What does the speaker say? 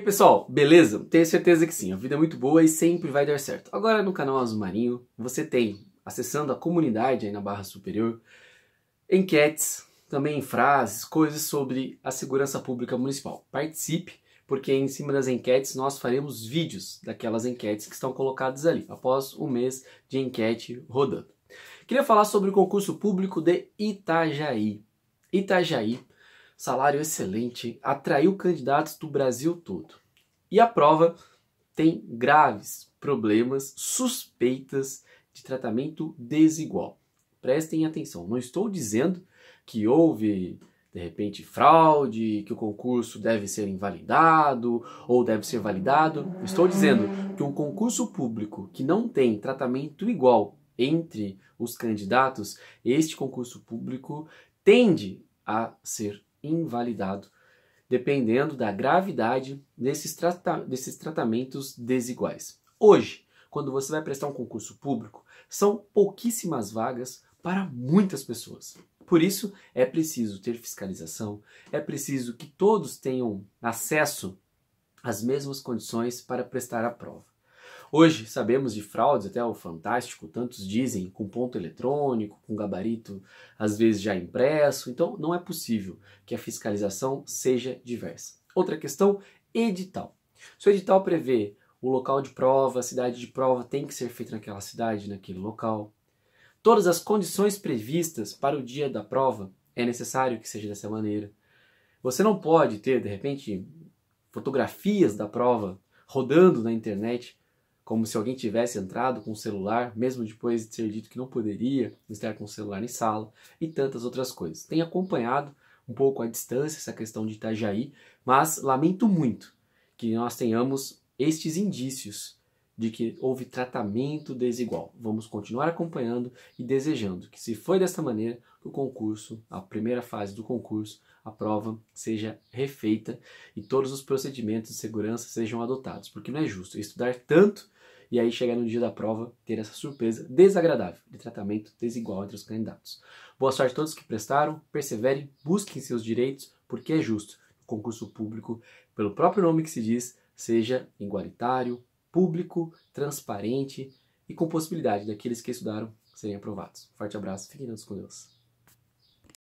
E pessoal, beleza? Tenho certeza que sim, a vida é muito boa e sempre vai dar certo. Agora no canal Azul Marinho, você tem, acessando a comunidade aí na barra superior, enquetes, também frases, coisas sobre a segurança pública municipal. Participe, porque em cima das enquetes nós faremos vídeos daquelas enquetes que estão colocadas ali, após um mês de enquete rodando. Queria falar sobre o concurso público de Itajaí. Itajaí salário excelente, atraiu candidatos do Brasil todo. E a prova tem graves problemas, suspeitas de tratamento desigual. Prestem atenção, não estou dizendo que houve de repente fraude, que o concurso deve ser invalidado ou deve ser validado. Estou dizendo que um concurso público que não tem tratamento igual entre os candidatos, este concurso público tende a ser invalidado, dependendo da gravidade desses, trata desses tratamentos desiguais. Hoje, quando você vai prestar um concurso público, são pouquíssimas vagas para muitas pessoas. Por isso, é preciso ter fiscalização, é preciso que todos tenham acesso às mesmas condições para prestar a prova. Hoje sabemos de fraudes, até o Fantástico, tantos dizem, com ponto eletrônico, com gabarito às vezes já impresso, então não é possível que a fiscalização seja diversa. Outra questão, edital. Se o edital prevê o local de prova, a cidade de prova tem que ser feita naquela cidade, naquele local. Todas as condições previstas para o dia da prova é necessário que seja dessa maneira. Você não pode ter, de repente, fotografias da prova rodando na internet como se alguém tivesse entrado com o celular, mesmo depois de ser dito que não poderia estar com o celular em sala, e tantas outras coisas. Tenho acompanhado um pouco à distância essa questão de Itajaí, mas lamento muito que nós tenhamos estes indícios de que houve tratamento desigual. Vamos continuar acompanhando e desejando que, se foi dessa maneira, o concurso, a primeira fase do concurso, a prova seja refeita e todos os procedimentos de segurança sejam adotados, porque não é justo estudar tanto e aí chegar no dia da prova ter essa surpresa desagradável de tratamento desigual entre os candidatos. Boa sorte a todos que prestaram, perseverem, busquem seus direitos, porque é justo o concurso público, pelo próprio nome que se diz, seja igualitário, público, transparente e com possibilidade daqueles que estudaram serem aprovados. Forte abraço, fiquem todos com Deus.